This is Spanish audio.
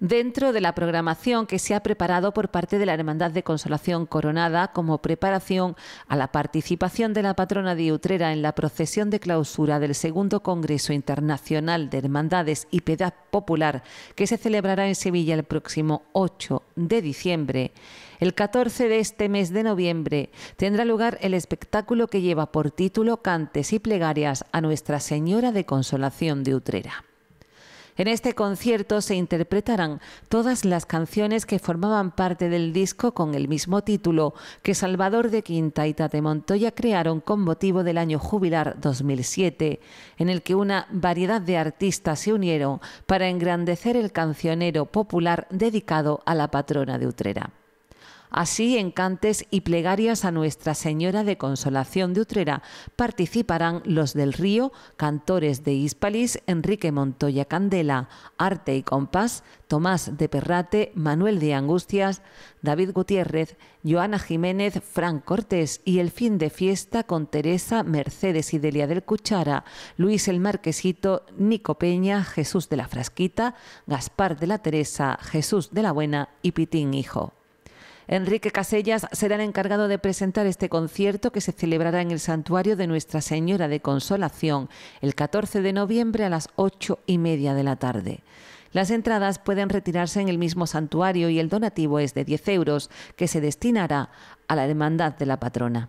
dentro de la programación que se ha preparado por parte de la Hermandad de Consolación Coronada como preparación a la participación de la patrona de Utrera en la procesión de clausura del Segundo Congreso Internacional de Hermandades y Piedad Popular que se celebrará en Sevilla el próximo 8 de diciembre. El 14 de este mes de noviembre tendrá lugar el espectáculo que lleva por título Cantes y Plegarias a Nuestra Señora de Consolación de Utrera. En este concierto se interpretarán todas las canciones que formaban parte del disco con el mismo título que Salvador de Quinta y Tate Montoya crearon con motivo del año jubilar 2007, en el que una variedad de artistas se unieron para engrandecer el cancionero popular dedicado a la patrona de Utrera. Así, en cantes y plegarias a Nuestra Señora de Consolación de Utrera participarán los del Río, cantores de Hispalis, Enrique Montoya Candela, Arte y Compás, Tomás de Perrate, Manuel de Angustias, David Gutiérrez, Joana Jiménez, Frank Cortés y el fin de fiesta con Teresa, Mercedes y Delia del Cuchara, Luis el Marquesito, Nico Peña, Jesús de la Frasquita, Gaspar de la Teresa, Jesús de la Buena y Pitín Hijo. Enrique Casellas será el encargado de presentar este concierto que se celebrará en el santuario de Nuestra Señora de Consolación el 14 de noviembre a las ocho y media de la tarde. Las entradas pueden retirarse en el mismo santuario y el donativo es de 10 euros que se destinará a la hermandad de la patrona.